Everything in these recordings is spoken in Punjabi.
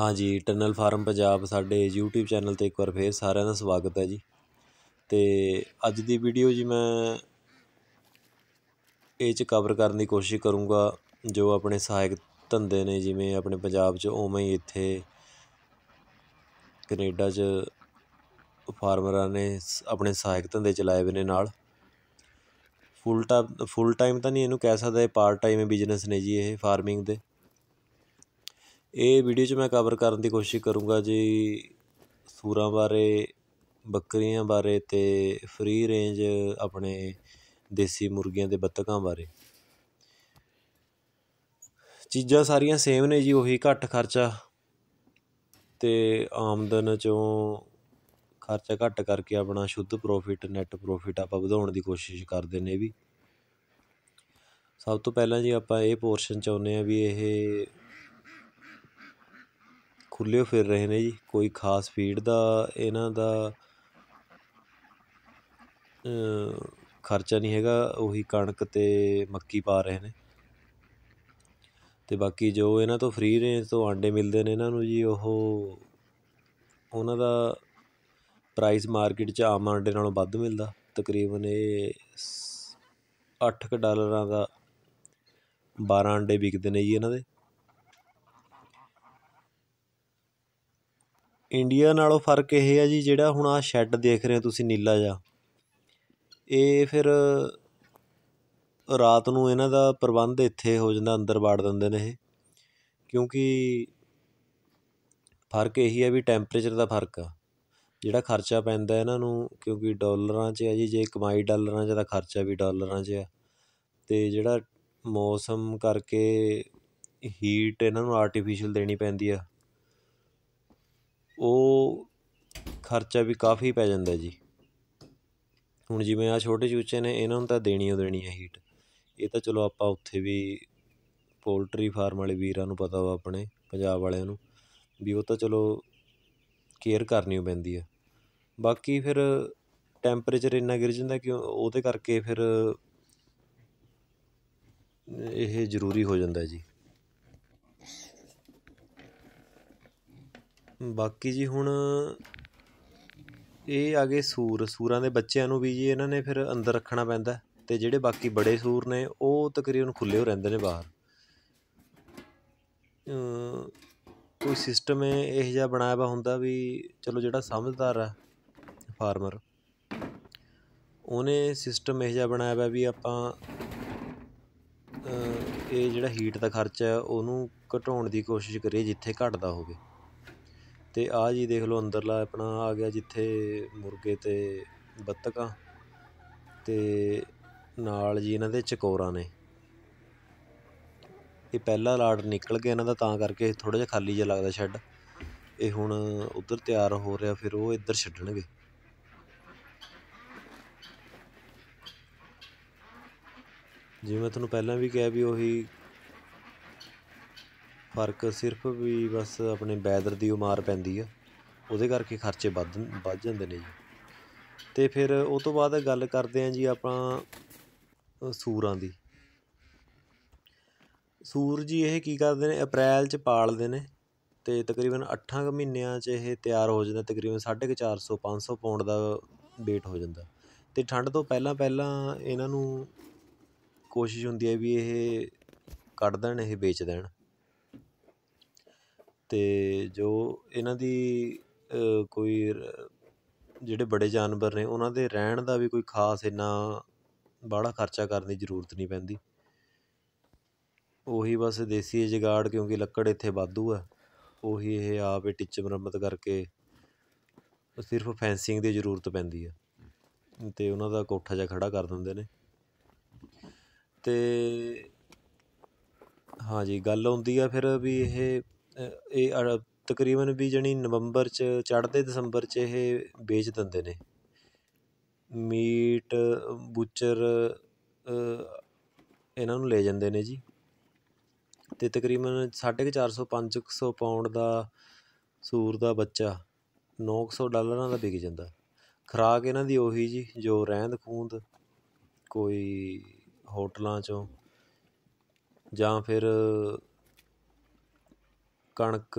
ਹਾਂਜੀ ਟਨਲ ਫਾਰਮ ਪੰਜਾਬ ਸਾਡੇ YouTube ਚੈਨਲ 'ਤੇ ਇੱਕ ਵਾਰ ਫੇਰ ਸਾਰਿਆਂ ਦਾ ਸਵਾਗਤ ਹੈ ਜੀ ਤੇ ਅੱਜ ਦੀ ਵੀਡੀਓ ਜੀ ਮੈਂ ਇਹ 'ਚ ਕਵਰ ਕਰਨ ਦੀ ਕੋਸ਼ਿਸ਼ ਕਰੂੰਗਾ ਜੋ ਆਪਣੇ ਸਹਾਇਕ ਧੰਦੇ ਨੇ ਜਿਵੇਂ ਆਪਣੇ ਪੰਜਾਬ 'ਚ ਉਵੇਂ ਹੀ ਇੱਥੇ ਕੈਨੇਡਾ 'ਚ ਫਾਰਮਰਾਂ ਨੇ ਆਪਣੇ ਸਹਾਇਕ ਧੰਦੇ ਚਲਾਏ ਹੋਏ ਨੇ ਨਾਲ ਫੁੱਲ ਟਾਪ ਫੁੱਲ ਟਾਈਮ ਤਾਂ ਨਹੀਂ ਇਹਨੂੰ ਕਹਿ ਸਕਦਾ ਇਹ ਪਾਰਟ ਟਾਈਮ ਬਿਜ਼ਨਸ ਨੇ ਜੀ ਇਹ ਫਾਰਮਿੰਗ ਦੇ ਇਹ ਵੀਡੀਓ 'ਚ ਮੈਂ ਕਵਰ ਕਰਨ ਦੀ ਕੋਸ਼ਿਸ਼ ਕਰੂੰਗਾ ਜੀ ਸੂਰਾਂ ਬਾਰੇ ਬੱਕਰੀਆਂ ਬਾਰੇ ਤੇ ਫ੍ਰੀ ਰੇਂਜ ਆਪਣੇ ਦੇਸੀ ਮੁਰਗੀਆਂ ਦੇ ਬੱਤਕਾਂ ਬਾਰੇ ਚੀਜ਼ਾਂ ਸਾਰੀਆਂ ਸੇਮ ਨੇ ਜੀ ਉਹੀ ਘੱਟ ਖਰਚਾ ਤੇ ਆਮਦਨ ਚੋਂ ਖਰਚਾ ਘੱਟ ਕਰਕੇ ਆਪਣਾ ਸ਼ੁੱਧ ਪ੍ਰੋਫਿਟ ਨੈਟ ਪ੍ਰੋਫਿਟ ਆਪਾਂ ਵਧਾਉਣ ਦੀ ਕੋਸ਼ਿਸ਼ ਕਰਦੇ ਨੇ ਵੀ ਸਭ ਤੋਂ ਪਹਿਲਾਂ ਜੀ ਆਪਾਂ ਇਹ ਪੋਰਸ਼ਨ ਚਾਹੁੰਦੇ ਆ ਵੀ ਇਹ ਖੁੱਲ੍ਹੇ ਫਿਰ ਰਹੇ ਨੇ ਜੀ ਕੋਈ ਖਾਸ ਫੀਡ ਦਾ ਇਹਨਾਂ ਦਾ ਖਰਚਾ ਨਹੀਂ ਹੈਗਾ ਉਹੀ ਕਣਕ ਤੇ ਮੱਕੀ ਪਾ ਰਹੇ ਨੇ ਤੇ ਬਾਕੀ ਜੋ ਇਹਨਾਂ ਤੋਂ ਫ੍ਰੀ ਰੇਂਜ ਤੋਂ ਆਂਡੇ ਮਿਲਦੇ ਨੇ ਇਹਨਾਂ ਨੂੰ ਜੀ ਉਹ ਉਹਨਾਂ ਦਾ ਪ੍ਰਾਈਸ ਮਾਰਕੀਟ 'ਚ ਆਮ ਆਂਡੇ ਨਾਲੋਂ ਵੱਧ ਮਿਲਦਾ ਤਕਰੀਬਨ ਇਹ 8 ਕ ਡਾਲਰਾਂ ਦਾ 12 ਅੰਡੇ ਵਿਕਦੇ ਨੇ ਜੀ ਇਹਨਾਂ ਦੇ ਇੰਡੀਆ ਨਾਲੋਂ ਫਰਕ ਇਹ ਹੈ ਜੀ ਜਿਹੜਾ ਹੁਣ ਆ ਸ਼ੈੱਡ ਦੇਖ ਰਹੇ ਹੋ ਤੁਸੀਂ ਨੀਲਾ ਜਾ ਇਹ ਫਿਰ ਰਾਤ ਨੂੰ ਇਹਨਾਂ ਦਾ ਪ੍ਰਬੰਧ ਇੱਥੇ ਹੋ ਜਾਂਦਾ ਅੰਦਰ ਬਾੜ ਦਿੰਦੇ ਨੇ ਇਹ ਕਿਉਂਕਿ ਫਰਕ ਇਹੀ ਹੈ ਵੀ ਟੈਂਪਰੇਚਰ ਦਾ ਫਰਕ ਆ ਜਿਹੜਾ ਖਰਚਾ ਪੈਂਦਾ ਇਹਨਾਂ ਨੂੰ ਕਿਉਂਕਿ ਡਾਲਰਾਂ 'ਚ ਹੈ ਜੀ ਜੇ ਕਮਾਈ ਡਾਲਰਾਂ 'ਚ ਤਾਂ ਖਰਚਾ ਵੀ ਡਾਲਰਾਂ 'ਚ ਆ ਤੇ ਜਿਹੜਾ ਮੌਸਮ ਕਰਕੇ ਹੀਟ ਇਹਨਾਂ ਨੂੰ ਆਰਟੀਫੀਸ਼ੀਅਲ ਦੇਣੀ ਪੈਂਦੀ ਆ ਉਹ ਖਰਚਾ ਵੀ ਕਾਫੀ ਪੈ ਜਾਂਦਾ ਜੀ ਹੁਣ ਜਿਵੇਂ ਆ ਛੋਟੇ ਚੂਚੇ ਨੇ ਇਹਨਾਂ ਨੂੰ ਤਾਂ ਦੇਣੀ ਓ ਦੇਣੀ ਹੈ ਹੀਟ ਇਹ ਤਾਂ ਚਲੋ ਆਪਾਂ ਉੱਥੇ ਵੀ ਪੋਲਟਰੀ ਫਾਰਮ ਵਾਲੇ ਵੀਰਾਂ ਨੂੰ ਪਤਾ ਵਾ ਆਪਣੇ ਪੰਜਾਬ ਵਾਲਿਆਂ ਨੂੰ ਵੀ ਉਹ ਤਾਂ ਚਲੋ ਕੇਅਰ ਕਰਨੀ ਓ ਪੈਂਦੀ ਆ ਬਾਕੀ ਫਿਰ ਟੈਂਪਰੇਚਰ ਇੰਨਾ ਗਿਰ ਜਾਂਦਾ ਕਿ ਉਹਦੇ ਕਰਕੇ ਫਿਰ ਇਹ ਜ਼ਰੂਰੀ ਹੋ ਜਾਂਦਾ ਜੀ ਬਾਕੀ ਜੀ ਹੁਣ ਇਹ ਆਗੇ ਸੂਰ ਸੂਰਾਂ ਦੇ ਬੱਚਿਆਂ ਨੂੰ ਵੀ ਜੀ ਇਹਨਾਂ ਨੇ ਫਿਰ ਅੰਦਰ ਰੱਖਣਾ ਪੈਂਦਾ ਤੇ ਜਿਹੜੇ ਬਾਕੀ ਬੜੇ ਸੂਰ ਨੇ ਉਹ ਤਕਰੀਬਨ ਖੁੱਲ੍ਹੇ ਹੋ ਰਹਿੰਦੇ ਨੇ ਬਾਹਰ ਕੋਈ ਸਿਸਟਮ ਇਹ ਜਿਹਾ ਬਣਾਇਆ ਵਾ ਹੁੰਦਾ ਵੀ ਚਲੋ ਜਿਹੜਾ ਸਮਝਦਾਰ ਆ ਫਾਰਮਰ ਉਹਨੇ ਸਿਸਟਮ ਇਹ ਜਿਹਾ ਬਣਾਇਆ ਵਾ ਵੀ ਆਪਾਂ ਇਹ ਜਿਹੜਾ ਹੀਟ ਦਾ ਖਰਚਾ ਉਹਨੂੰ ਘਟਾਉਣ ਦੀ ਕੋਸ਼ਿਸ਼ ਕਰੀਏ ਜਿੱਥੇ ਘਟਦਾ ਹੋਵੇ ਅਤੇ ਆਹ ਜੀ ਦੇਖ ਲਓ ਅੰਦਰਲਾ ਆਪਣਾ ਆ ਗਿਆ ਜਿੱਥੇ ਮੁਰਗੇ ਅਤੇ ਬੱਤਖਾਂ ਅਤੇ ਨਾਲ ਜੀ ਇਹਨਾਂ ਦੇ ਚਕੋਰਾਂ ਨੇ ਇਹ ਪਹਿਲਾ ਲਾਟ ਨਿਕਲ ਗਿਆ ਇਹਨਾਂ ਦਾ ਤਾਂ ਕਰਕੇ ਥੋੜ੍ਹਾ ਜਿਹਾ ਖਾਲੀ ਜਿਹਾ ਲੱਗਦਾ ਸ਼ੈੱਡ ਇਹ ਹੁਣ ਉੱਧਰ ਤਿਆਰ ਹੋ ਰਿਹਾ ਫਿਰ ਉਹ ਇੱਧਰ ਛੱਡਣਗੇ ਜਿਵੇਂ ਤੁਹਾਨੂੰ ਪਹਿਲਾਂ ਵੀ ਕਿਹਾ ਵੀ ਉਹੀ ਫਰਕ ਸਿਰਫ ਵੀ ਬਸ ਆਪਣੇ ਵੈਦਰ ਦੀ ਉਮਾਰ ਪੈਂਦੀ ਆ ਉਹਦੇ ਕਰਕੇ ਖਰਚੇ ਵੱਧ ਵੱਧ ਜਾਂਦੇ ਨੇ ਜੀ ਤੇ ਫਿਰ ਉਹ ਤੋਂ ਬਾਅਦ ਗੱਲ ਕਰਦੇ ਆਂ ਜੀ ਆਪਾਂ ਸੂਰਾਂ ਦੀ ਸੂਰ ਜੀ ਇਹ ਕੀ ਕਰਦੇ ਨੇ ਅਪ੍ਰੈਲ 'ਚ ਪਾਲਦੇ ਨੇ ਤੇ ਤਕਰੀਬਨ 8 ਕੁ ਮਹੀਨਿਆਂ 'ਚ ਇਹ ਤਿਆਰ ਹੋ ਜਾਂਦਾ ਤਕਰੀਬਨ 450 500 ਚਾਰ ਪੌਂਡ ਦਾ ਵੇਟ ਹੋ ਜਾਂਦਾ ਤੇ ਠੰਡ ਤੋਂ ਪਹਿਲਾਂ ਪਹਿਲਾਂ ਇਹਨਾਂ ਨੂੰ ਕੋਸ਼ਿਸ਼ ਹੁੰਦੀ ਹੈ ਵੀ ਇਹ ਕੱਢ ਦੇਣ ਇਹ ਵੇਚ ਦੇਣ ਤੇ ਜੋ ਇਹਨਾਂ ਦੀ ਕੋਈ ਜਿਹੜੇ ਬੜੇ ਜਾਨਵਰ ਨੇ ਉਹਨਾਂ ਦੇ ਰਹਿਣ ਦਾ ਵੀ ਕੋਈ ਖਾਸ ਇੰਨਾ ਬਾੜਾ ਖਰਚਾ ਕਰਨ ਦੀ ਜ਼ਰੂਰਤ ਨਹੀਂ ਪੈਂਦੀ ਉਹੀ ਬਸ ਦੇਸੀ ਜਿਗਾੜ ਕਿਉਂਕਿ ਲੱਕੜ ਇੱਥੇ ਵਾਧੂ ਆ ਉਹੀ ਇਹ ਆਪ ਹੀ ਟਿੱਚ ਮੁਰੰਮਤ ਕਰਕੇ ਸਿਰਫ ਫੈਂਸਿੰਗ ਦੀ ਜ਼ਰੂਰਤ ਪੈਂਦੀ ਆ ਤੇ ਉਹਨਾਂ ਦਾ ਕੋਠਾ ਜਿਹਾ ਖੜਾ ਕਰ ਦਿੰਦੇ ਨੇ ਤੇ ਹਾਂਜੀ ਗੱਲ ਆਉਂਦੀ ਆ ਫਿਰ ਵੀ ਇਹ ਇਹ ਤਕਰੀਬਨ ਵੀ ਜਣੀ ਨਵੰਬਰ 'ਚ ਚੜ੍ਹਦੇ ਦਸੰਬਰ 'ਚ ਇਹ ਵੇਚ ਦਿੰਦੇ ਨੇ ਮੀਟ ਬੁਚਰ ਇਹਨਾਂ ਨੂੰ ਲੈ ਜਾਂਦੇ ਨੇ ਜੀ ਤੇ ਤਕਰੀਬਨ 450 500 ਪਾਉਂਡ ਦਾ ਸੂਰ ਦਾ ਬੱਚਾ 900 ਡਾਲਰਾਂ ਦਾ ਵਿਕ ਜਾਂਦਾ ਖਰਾਕ ਇਹਨਾਂ ਦੀ ਉਹੀ ਜੀ ਜੋ ਰਹਿੰਦ ਖੂੰਦ ਕੋਈ ਹੋਟਲਾਂ 'ਚੋਂ ਜਾਂ ਫਿਰ ਕਣਕ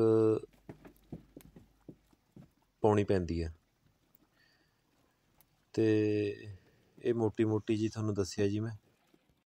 ਪਾਉਣੀ ਪੈਂਦੀ ਹੈ ਤੇ ਇਹ ਮੋਟੀ ਮੋਟੀ ਜੀ ਤੁਹਾਨੂੰ ਦੱਸਿਆ ਜੀ ਮੈਂ